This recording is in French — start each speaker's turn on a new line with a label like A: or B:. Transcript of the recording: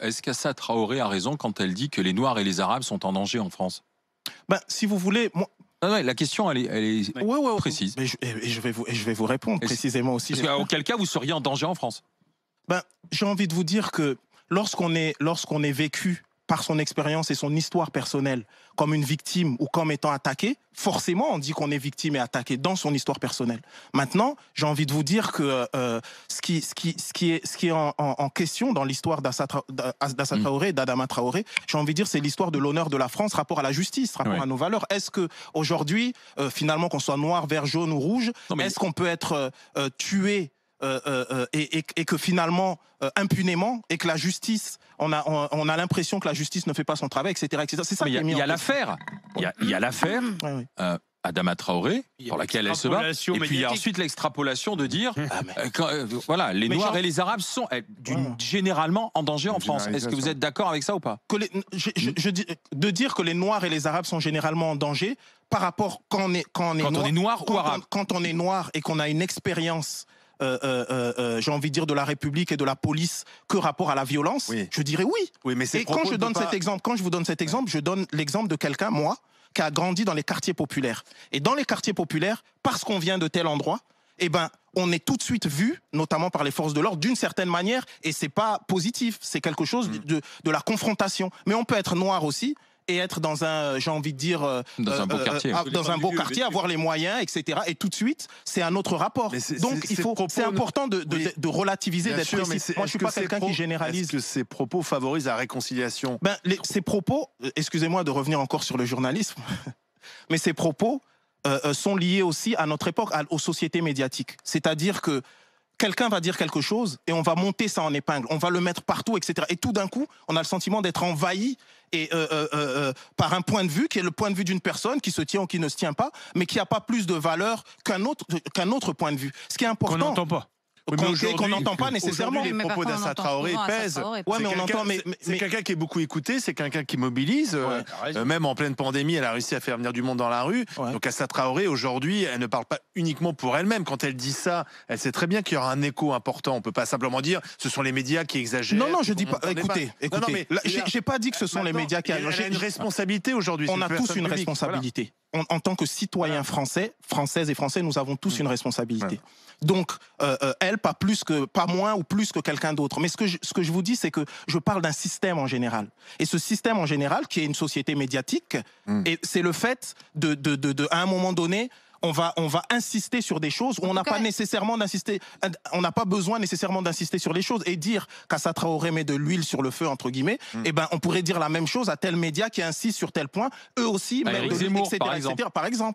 A: est-ce qu'Assa Traoré a raison quand elle dit que les Noirs et les Arabes sont en danger en France ben, Si vous voulez, la question, elle est, précise. je, et, je vais vous, je vais vous répondre précisément aussi. Parce qu'auquel cas, vous seriez en danger en France
B: ben, J'ai envie de vous dire que lorsqu'on est, lorsqu'on est vécu par son expérience et son histoire personnelle comme une victime ou comme étant attaqué, forcément on dit qu'on est victime et attaqué dans son histoire personnelle. Maintenant, j'ai envie de vous dire que euh, ce, qui, qui, ce, qui, est, ce qui est en, question dans l'histoire d'Assa mm. Traoré d'Adama Traoré, j'ai envie de dire c'est l'histoire de l'honneur de la France rapport à la justice, rapport à nos valeurs. Est-ce que aujourd'hui, euh, finalement, qu'on soit noir, vert, jaune ou rouge, est-ce qu'on peut être euh, tué euh, euh, euh, et, que finalement, impunément, et que la justice, on a, on, a l'impression que la justice ne fait pas son travail, etc. etc. C'est ça Il y a l'affaire. Il y a l'affaire.
A: Adama Traoré, pour laquelle elle se bat. Et puis il y a ensuite l'extrapolation de dire, ah, voilà, les Noirs et les Arabes sont généralement en danger en France. Est-ce que vous êtes d'accord avec ça ou pas
B: je, De dire que les Noirs et les Arabes sont généralement en danger par rapport quand on est quand on est, noir, est noir, ou arabe. quand on est noir et qu'on a une expérience euh, euh, euh, j'ai envie de dire, de la République et de la police que rapport à la violence, je dirais oui. mais et quand je donne cet exemple, quand je vous donne cet exemple, je donne l'exemple de quelqu'un, moi, qui a grandi dans les quartiers populaires. Et dans les quartiers populaires, parce qu'on vient de tel endroit, eh ben, on est tout de suite vu, notamment par les forces de l'ordre, d'une certaine manière, et c'est pas positif, c'est quelque chose mm. de, de, la confrontation. Mais on peut être noir aussi, et être dans un, euh, j'ai envie de dire, euh, dans euh, un beau quartier, ah, dans un quartier, avoir les moyens, etc. Et tout de suite, c'est un autre rapport. Donc il faut, c'est important de, relativiser, d'être Moi, je suis pas quelqu'un qui généralise. Est-ce que ces propos favorisent la réconciliation Ben ces propos, excusez-moi de revenir encore sur le journalisme, mais ces propos sont liés aussi à notre époque, aux sociétés médiatiques. C'est-à-dire que quelqu'un va dire quelque chose et on va monter ça en épingle, on va le mettre partout, etc. Et tout d'un coup, on a le sentiment d'être envahi et, euh, euh, euh, par un point de vue qui est le point de vue d'une personne qui se tient ou qui ne se tient pas, mais qui n'a pas plus de valeur qu'un autre, qu'un autre point de vue. Ce qui est
A: important. pas mais qu'on n'entend pas nécessairement. Les propos d'Assa Traoré pèsent. mais on entend. c'est
B: quelqu'un qui est beaucoup écouté, c'est quelqu'un qui mobilise. Euh, euh, même en pleine pandémie, elle a réussi à faire venir du monde dans la rue. Donc Assa Traoré aujourd'hui, elle ne parle pas uniquement pour elle-même. Quand elle dit ça, elle sait très bien qu'il y aura un écho important. On ne peut pas simplement dire ce sont les médias qui exagèrent. Non, non, je ne dis pas. Écoutez, écoutez. j'ai pas dit que ce sont les médias qui exagèrent. J'ai une responsabilité aujourd'hui. On a tous une responsabilité. En, tant que citoyen français, française et français, nous avons tous mmh. une responsabilité. Donc, euh, elle pas plus que, pas moins ou plus que quelqu'un d'autre. Mais ce que je, ce que je vous dis, c'est que je parle d'un système en général. Et ce système en général, qui est une société médiatique, hmm. et c'est le fait de, de, de, à un moment donné, on va, on va insister sur des choses où on n'a pas nécessairement d'insister, on n'a pas besoin nécessairement d'insister sur les choses et dire qu'Assa Traoré met de l'huile sur le feu, entre guillemets, hmm. et eh ben, on pourrait dire la même chose à tel média qui insiste sur tel point, eux aussi, bah, par exemple.